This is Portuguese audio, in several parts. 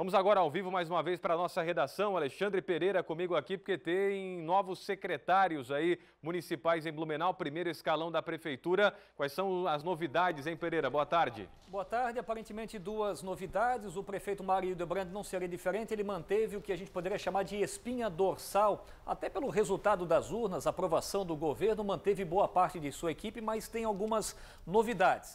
Vamos agora ao vivo mais uma vez para a nossa redação. Alexandre Pereira comigo aqui, porque tem novos secretários aí municipais em Blumenau, primeiro escalão da prefeitura. Quais são as novidades, hein, Pereira? Boa tarde. Boa tarde. Aparentemente duas novidades. O prefeito Mário Debrand não seria diferente. Ele manteve o que a gente poderia chamar de espinha dorsal. Até pelo resultado das urnas, aprovação do governo, manteve boa parte de sua equipe, mas tem algumas novidades.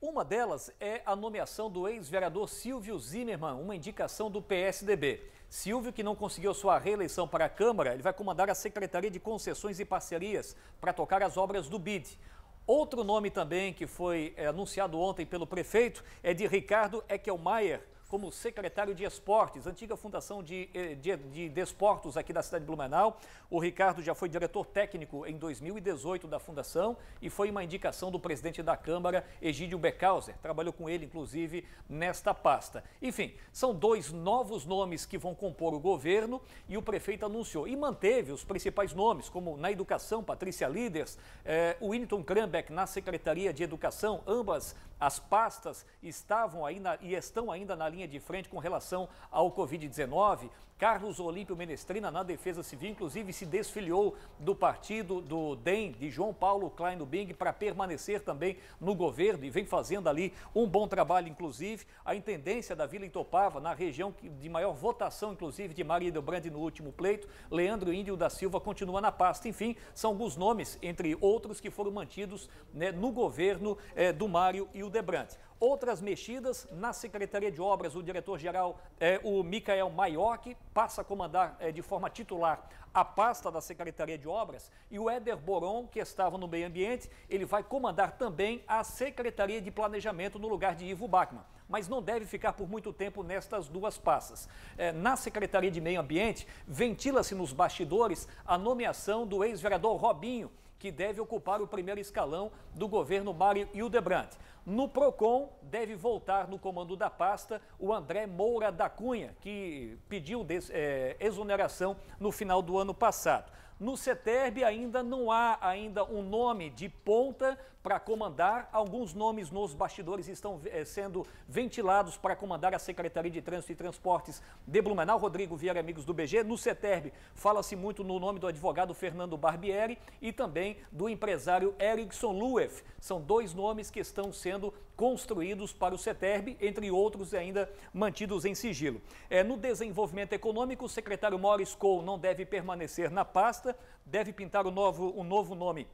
Uma delas é a nomeação do ex-vereador Silvio Zimmermann, uma indicação do PSDB. Silvio, que não conseguiu sua reeleição para a Câmara, ele vai comandar a Secretaria de Concessões e Parcerias para tocar as obras do BID. Outro nome também que foi é, anunciado ontem pelo prefeito é de Ricardo Eckelmaier, como secretário de Esportes, antiga fundação de, eh, de, de desportos aqui da cidade de Blumenau. O Ricardo já foi diretor técnico em 2018 da fundação e foi uma indicação do presidente da Câmara, Egídio Beckhauser. Trabalhou com ele, inclusive, nesta pasta. Enfim, são dois novos nomes que vão compor o governo e o prefeito anunciou e manteve os principais nomes, como na educação, Patrícia Liders, eh, o Winton Krambeck na Secretaria de Educação. Ambas as pastas estavam ainda e estão ainda na linha linha de frente com relação ao Covid-19. Carlos Olímpio Menestrina, na Defesa Civil, inclusive se desfiliou do partido do DEM, de João Paulo Klein do Bing, para permanecer também no governo e vem fazendo ali um bom trabalho, inclusive. A intendência da Vila Itopava, na região de maior votação, inclusive, de Maria do no último pleito, Leandro Índio da Silva continua na pasta. Enfim, são alguns nomes, entre outros, que foram mantidos né, no governo eh, do Mário e o Debrante. Outras mexidas na Secretaria de Obras, o diretor-geral, é o Mikael Maioc, passa a comandar é, de forma titular a pasta da Secretaria de Obras e o Éder Boron, que estava no Meio Ambiente, ele vai comandar também a Secretaria de Planejamento no lugar de Ivo Bachmann mas não deve ficar por muito tempo nestas duas pastas. É, na Secretaria de Meio Ambiente, ventila-se nos bastidores a nomeação do ex-vereador Robinho, que deve ocupar o primeiro escalão do governo Mário Hildebrandt. No PROCON, deve voltar no comando da pasta o André Moura da Cunha, que pediu eh, exoneração no final do ano passado. No CETERB ainda não há ainda um nome de ponta para comandar. Alguns nomes nos bastidores estão é, sendo ventilados para comandar a Secretaria de Trânsito e Transportes de Blumenau. Rodrigo Vieira, amigos do BG. No CETERB, fala-se muito no nome do advogado Fernando Barbieri e também do empresário Erickson Luef. São dois nomes que estão sendo construídos para o CETERB, entre outros ainda mantidos em sigilo. É, no desenvolvimento econômico, o secretário Morris Cole não deve permanecer na pasta, deve pintar o novo, o novo nome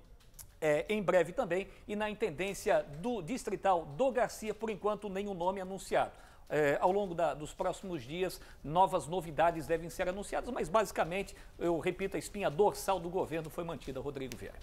é, em breve também. E na intendência do distrital do Garcia, por enquanto, nenhum nome anunciado. É, ao longo da, dos próximos dias, novas novidades devem ser anunciadas, mas basicamente, eu repito, a espinha dorsal do governo foi mantida, Rodrigo Vieira.